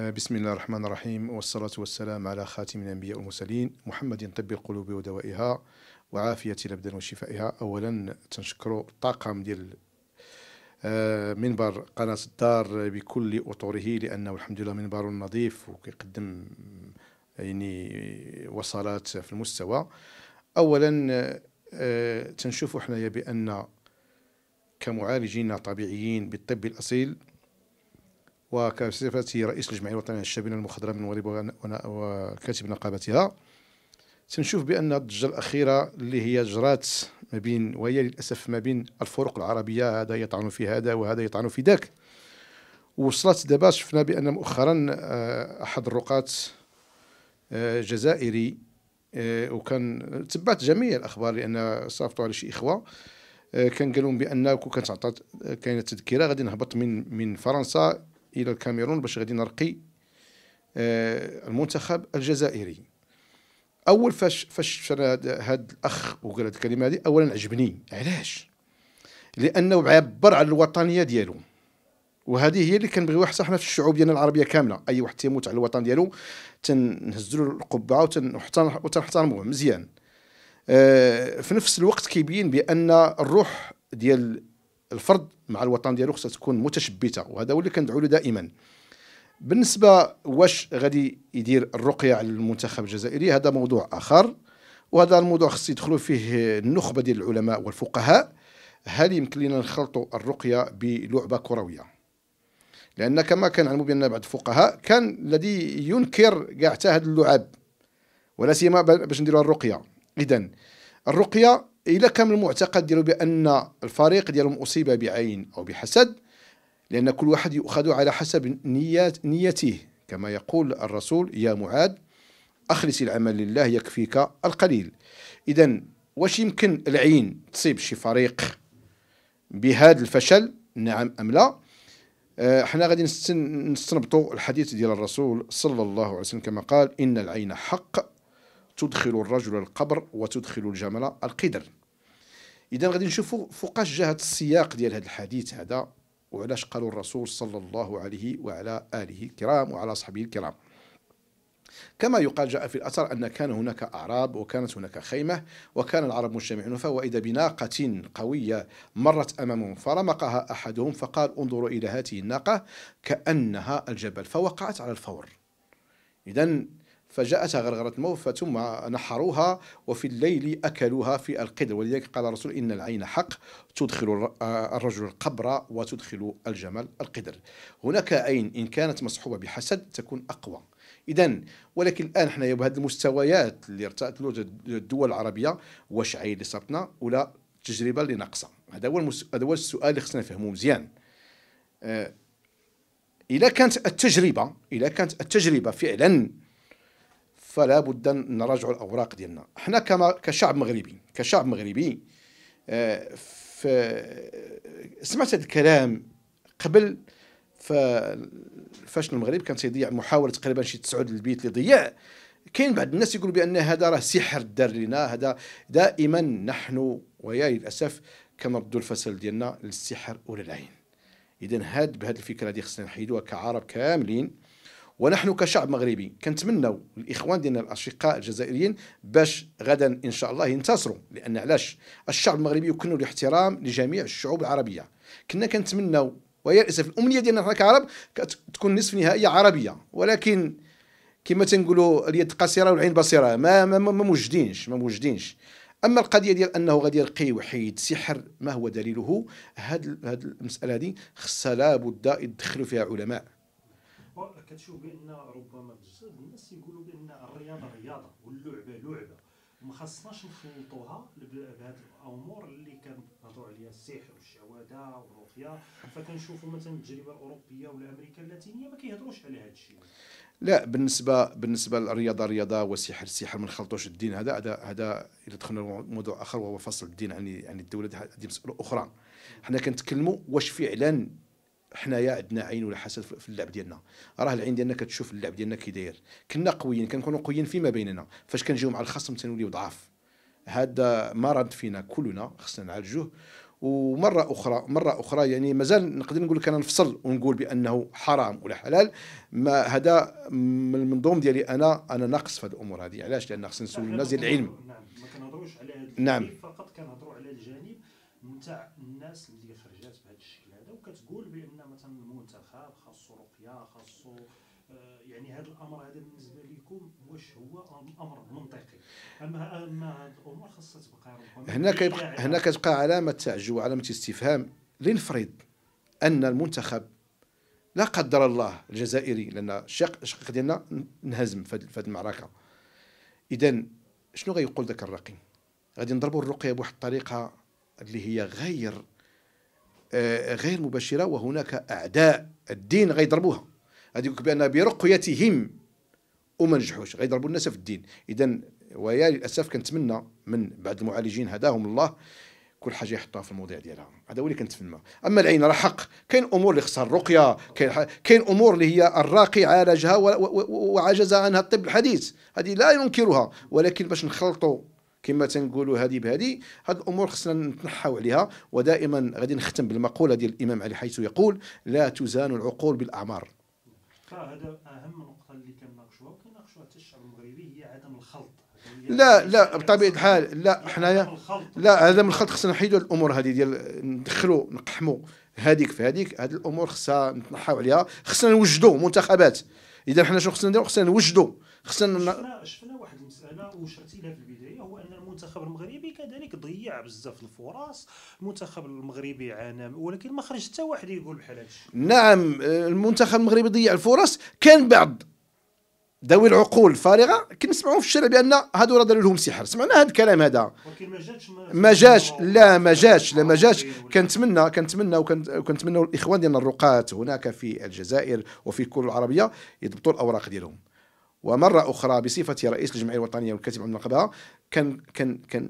آه، بسم الله الرحمن الرحيم والصلاة والسلام على خاتم الأنبياء والمرسلين محمد طب القلوب ودوائها وعافية الأبدان وشفائها أولا تنشكر الطاقم ديال آه، منبر قناة الدار بكل أطوره لأنه الحمد لله منبر نظيف وكيقدم يعني وصلات في المستوى أولا آه، تنشوفوا حنايا بان كمعالجين طبيعيين بالطب الاصيل وكصفتي رئيس الجمعيه الوطنيه للشبينه المخضره من مغرب وكاتب نقابتها تنشوف بان الضجه الاخيره اللي هي جرات ما بين وهي للاسف ما بين الفروق العربيه هذا يطعن في هذا وهذا يطعن في ذاك وصلت دابا شفنا بان مؤخرا آه، احد الرقاة آه، جزائري آه، وكان تبعت جميع الاخبار لان صافطوا على شي اخوه آه، كان قالوا بان كانت عطات كاينه تذكره غادي نهبط من من فرنسا الى الكاميرون باش غادي نرقي آه، المنتخب الجزائري اول فاش فاش هذا الاخ وقال هذه الكلمه هذه اولا عجبني علاش لانه عبر على الوطنيه ديالو وهذه هي اللي كنبغيوها حتى حنا في الشعوب ديالنا العربيه كامله اي واحد تيموت على الوطن ديالو تنهزلو القبعه وتنحترموه مزيان آه، في نفس الوقت كيبين بان الروح ديال الفرد مع الوطن ديالو خصها تكون متشبته وهذا هو اللي كندعو له دائما بالنسبه واش غادي يدير الرقيه على المنتخب الجزائري هذا موضوع اخر وهذا الموضوع خص يدخلوا فيه النخبه ديال العلماء والفقهاء هل يمكن لنا نخلطوا الرقيه بلعبه كرويه لأن كما كان علموا بأن بعض الفقهاء كان الذي ينكر كاع حتى هاد اللعاب ولا سيما باش نديروا الرقية إذا الرقية إلا كان المعتقد ديالو بأن الفريق ديالهم أصيب بعين أو بحسد لأن كل واحد يؤخذ على حسب نيات نيته كما يقول الرسول يا معاذ أخلص العمل لله يكفيك القليل إذا واش يمكن العين تصيب شي فريق بهذا الفشل نعم أم لا آه، حنا غادي نستنبطوا الحديث ديال الرسول صلى الله عليه وسلم كما قال ان العين حق تدخل الرجل القبر وتدخل الجمل القدر اذا غادي نشوفوا فوقاش جهه السياق ديال هذا الحديث هذا وعلاش قالوا الرسول صلى الله عليه وعلى اله الكرام وعلى صحبه الكرام كما يقال جاء في الأثر أن كان هناك أعراب وكانت هناك خيمة وكان العرب مجتمعون فوإذا بناقة قوية مرت أمامهم فرمقها أحدهم فقال انظروا إلى هذه الناقة كأنها الجبل فوقعت على الفور إذا فجاءتها غرغرة الموت ثم نحروها وفي الليل أكلوها في القدر ولذلك قال الرسول إن العين حق تدخل آه، الرجل القبر وتدخل الجمل القدر هناك عين إن كانت مصحوبة بحسد تكون أقوى اذا ولكن الان حنايا بهذه المستويات اللي ارتأت له الدول العربيه واش عين اللي صابتنا ولا التجربه اللي ناقصه هذا هو المس... هذا هو السؤال اللي خصنا نفهموه مزيان آه اذا كانت التجربه اذا كانت التجربه فعلا فلا بد ان نراجعوا الاوراق ديالنا حنا كما كشعب مغربي كشعب مغربي آه ف... سمعت هذا الكلام قبل ففاشن المغرب كان تيضيع محاوله تقريبا شي تسعود البيت ضيع كاين بعض الناس يقولوا بان هذا راه سحر دار لنا هذا دائما نحن ويا للاسف كنردوا الفصل ديالنا للسحر ولا العين اذا هاد بهذه الفكره هذه خصنا نحيدوها كعرب كاملين ونحن كشعب مغربي كنتمنوا الاخوان ديالنا الاشقاء الجزائريين باش غدا ان شاء الله ينتصروا لان علاش الشعب المغربي يكن الاحترام لجميع الشعوب العربيه كنا كنتمنوا وللاسف الامنيه ديالنا حنا كعرب تكون نصف نهائيه عربيه ولكن كما تنقولوا اليد قصيره والعين بصيره ما ما, ما موجدينش ما موجدينش اما القضيه ديال انه غادي يلقي وحيد سحر ما هو دليله هاد هاد المساله هذه خصها لابد يدخلوا فيها علماء كتشوف بان ربما بزاف الناس يقولوا بان الرياضه رياضه واللعبه لعبه ما خصناش نخلطوها بهاد الامور اللي كنهضروا عليها السحر والشعوذه والرقيه فكنشوفوا مثلا التجربه الاوروبيه ولا امريكا اللاتينيه ما كيهضروش على هذا الشيء لا بالنسبه بالنسبه للرياضه رياضه والسحر السحر ما نخلطوش الدين هذا هذا هذا الى دخلنا موضوع اخر وهو فصل الدين عن عن الدوله هذه مساله اخرى حنا كنتكلموا واش فعلا حنايا عندنا عين ولا حسد في اللعب ديالنا راه العين ديالنا كتشوف اللعب ديالنا كي داير كنا قويين كنكونوا قويين فيما بيننا فاش كنجيو مع الخصم تنوليو ضعاف هذا مرض فينا كلنا خصنا نعالجوه ومره اخرى مره اخرى يعني مازال نقدر نقول لك انا نفصل ونقول بانه حرام ولا حلال ما هذا من المنظوم ديالي انا انا ناقص في هذه الامور هذه علاش لان خصنا نسول الناس ديال العلم نعم ما كنهضروش على هذا نعم فقط كنهضروا على الجانب نتاع الناس اللي خارج وكتقول بان مثلا المنتخب خاصو رقيه خاصو آه، يعني هذا الامر هذا بالنسبه لكم واش هو امر منطقي اما اما هذه الامور خاصها تبقى هنا كيبقى هنا كتبقى علامه تعجب وعلامه استفهام لنفرض ان المنتخب لا قدر الله الجزائري لان الشق الشق ديالنا انهزم في هذه المعركه اذا شنو غيقول ذاك الرقي غادي نضربوا الرقيه بواحد الطريقه اللي هي غير آه، غير مباشرة وهناك أعداء الدين غيضربوها غادي يقول بأن برقيتهم وما نجحوش غيضربوا الناس في الدين إذا ويا للأسف كنتمنى من بعض المعالجين هداهم الله كل حاجه يحطها في المواضيع ديالها هذا هو اللي كنتفنى اما العين راه حق كاين امور اللي خصها الرقيه كاين كاين امور اللي هي الراقي عالجها وعجز عنها الطب الحديث هذه لا ينكرها ولكن باش نخلطوا كما تنقولوا هذه بهذه هاد الامور خصنا نتنحاو عليها ودائما غادي نختم بالمقوله ديال الامام علي حيث يقول لا تزان العقول بالاعمار آه، هذا اهم نقطه اللي كناقشوها وكناقشوها حتى الشعب المغربي هي عدم الخلط لا لا بطبيعه الحال لا يعني حنايا لا هذا من الخلط خصنا نحيدوا الامور هذه ديال ندخلوا نقحموا هذيك في هذيك هذه الامور خصها نتنحاو عليها خصنا نوجدوا منتخبات اذا حنا شنو خصنا نديروا خصنا نوجدوا خصنا شفنا شفنا المساله وشرت لها في البدايه هو ان المنتخب المغربي كذلك ضيع بزاف الفرص المنتخب المغربي عانى ولكن ما خرج حتى واحد يقول بحال نعم آه، المنتخب المغربي ضيع الفرص كان بعض ذوي العقول الفارغه كنسمعوا في الشارع بان هادو راه داروا لهم سحر سمعنا هذا الكلام هذا ولكن ما جاتش ما لا ما جاتش لا ما جاتش كنتمنى كنتمنى وكنتمنوا الاخوان ديالنا الرقاة هناك في الجزائر وفي كل العربيه يضبطوا الاوراق ديالهم ومره اخرى بصفتي رئيس الجمعيه الوطنيه والكاتب عن النقبه كان كان كان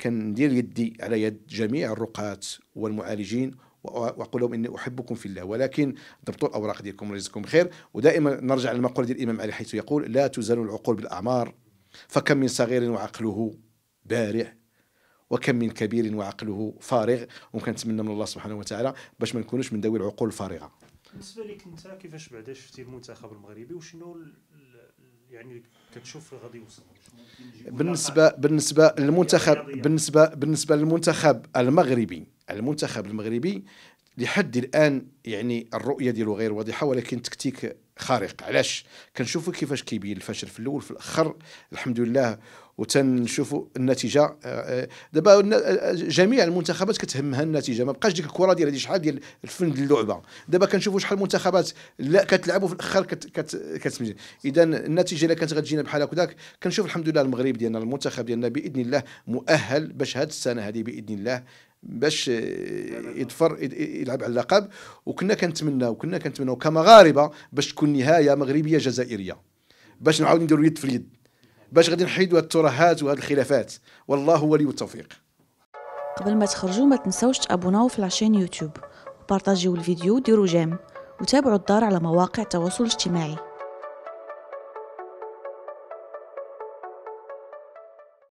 كندير يدي على يد جميع الرقاة والمعالجين واقول لهم اني احبكم في الله ولكن ضبطوا الاوراق ديالكم رزقكم خير ودائما نرجع للمقوله ديال الامام علي حيث يقول لا تزال العقول بالاعمار فكم من صغير وعقله بارع وكم من كبير وعقله فارغ وكنتمنى من الله سبحانه وتعالى باش ما نكونوش من ذوي العقول الفارغه بالنسبه لك انت كيفاش بعدا شفتي المنتخب المغربي وشنو يعني كتشوف غادي يوصل بالنسبه بالنسبه للمنتخب بالنسبه بالنسبه للمنتخب المغربي المنتخب المغربي لحد الان يعني الرؤيه ديالو غير واضحه ولكن تكتيك خارق علاش كنشوفوا كيفاش كيبين الفشل في الاول في الاخر الحمد لله وتنشوفوا النتيجه آه، آه، دابا آه، جميع المنتخبات كتهمها النتيجه ما بقاش ديك الكره ديال هذه شحال ديال الفن ديال اللعبه دابا كنشوفوا شحال المنتخبات لا كتلعبوا في الاخر كتسمي كت كت اذا النتيجه اللي كانت غتجينا بحال هكذاك كنشوف الحمد لله المغرب ديالنا المنتخب ديالنا باذن الله مؤهل باش هذه السنه هذه باذن الله باش يتفر يلعب على اللقب وكنا كنتمناو كنا كنتمناو كمغاربه باش تكون نهايه مغربيه جزائريه باش نعاود نديرو يد في اليد باش غادي نحيدوا هاد الترهات وهاد الخلافات والله ولي التوفيق قبل ما تخرجوا ما تنساوش تابوناو في لاشين يوتيوب وبارطاجيو الفيديو وديروا جيم وتابعوا الدار على مواقع التواصل الاجتماعي